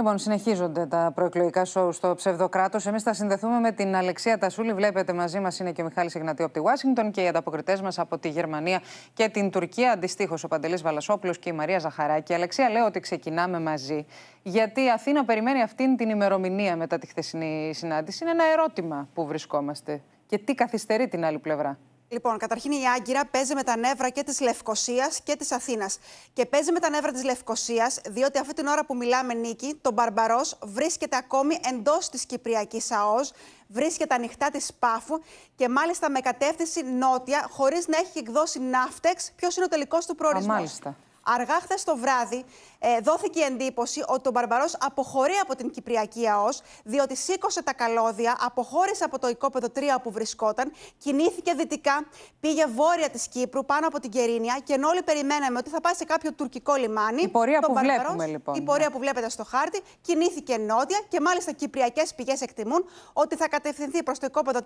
Λοιπόν, συνεχίζονται τα προεκλογικά σοου στο ψευδοκράτος. Εμείς θα συνδεθούμε με την Αλεξία Τασούλη. Βλέπετε, μαζί μας είναι και ο Μιχάλης Ιγνατή από τη Ουάσιγκτον και οι ανταποκριτές μας από τη Γερμανία και την Τουρκία. Αντιστοίχως, ο Παντελής Βαλασόπουλος και η Μαρία Ζαχαράκη. Αλεξία, λέω ότι ξεκινάμε μαζί. Γιατί η Αθήνα περιμένει αυτήν την ημερομηνία μετά τη χθεσινή συνάντηση. Είναι ένα ερώτημα που βρισκόμαστε. Και τι καθυστερεί την άλλη πλευρά. Λοιπόν, καταρχήν η Άγκυρα παίζει με τα νεύρα και της Λευκοσίας και της Αθήνας. Και παίζει με τα νεύρα της Λευκοσίας, διότι αυτή την ώρα που μιλάμε, Νίκη, τον Μπαρμπαρός βρίσκεται ακόμη εντός της Κυπριακής ΑΟΣ, βρίσκεται ανοιχτά της Πάφου και μάλιστα με κατεύθυνση νότια, χωρίς να έχει εκδώσει ναύτεξ, ποιος είναι ο τελικός του προορισμός. Μάλιστα. Αργά χθες το βράδυ ε, δόθηκε η εντύπωση ότι ο Μπαρμπαρός αποχωρεί από την Κυπριακή ΑΟΣ, διότι σήκωσε τα καλώδια, αποχώρησε από το οικόπεδο 3 που βρισκόταν, κινήθηκε δυτικά, πήγε βόρεια της Κύπρου, πάνω από την Κερίνια και ενώ όλοι περιμέναμε ότι θα πάει σε κάποιο τουρκικό λιμάνι. Η πορεία που βλέπουμε λοιπόν. Η πορεία που βλέπετε στο χάρτη κινήθηκε νότια και μάλιστα κυπριακές πηγές εκτιμούν ότι θα κατευθυνθεί προς το οικόπεδο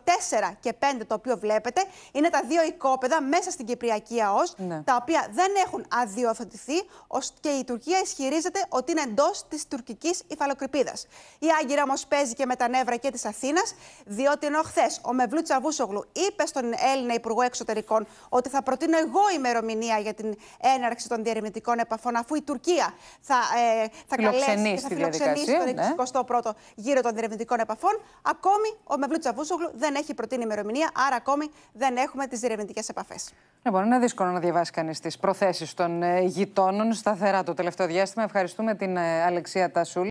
4 και 5 το οποίο βλέπετε. Είναι τα δύο οικόπεδα μέσα στην Κυπριακή ΑΟΣ, ναι. τα οποία δεν έχουν αδειοθετηθεί τοποθετηθεί, και η Τουρκία ισχυρίζεται ότι είναι εντός της τουρκικής υφαλοκρηπίδας. Η Άγκυρα όμως παίζει και με τα νεύρα και της Αθήνας, διότι ενώ χθες ο Μευλού Τσαβούσογλου είπε στον Έλληνα Υπουργό Εξωτερικών ότι θα προτείνω εγώ ημερομηνία για την έναρξη των διερευνητικών επαφών, αφού η Τουρκία θα, ε, θα καλέσει και θα φιλοξενήσει τον 21ο ναι. γύρο των διερευνητικών επαφών, ακόμη ο Μευλού Τσαβούσογλου δεν έχει προτείνει ημερομηνία, άρα ακόμη δεν έχουμε τις διερευνητικές επαφές. Λοιπόν, είναι δύσκολο να διαβάσει κανείς τις προθέσεις των ε, γύρω γειτόνων σταθερά το τελευταίο διάστημα. Ευχαριστούμε την ε, Αλεξία Τασούλη.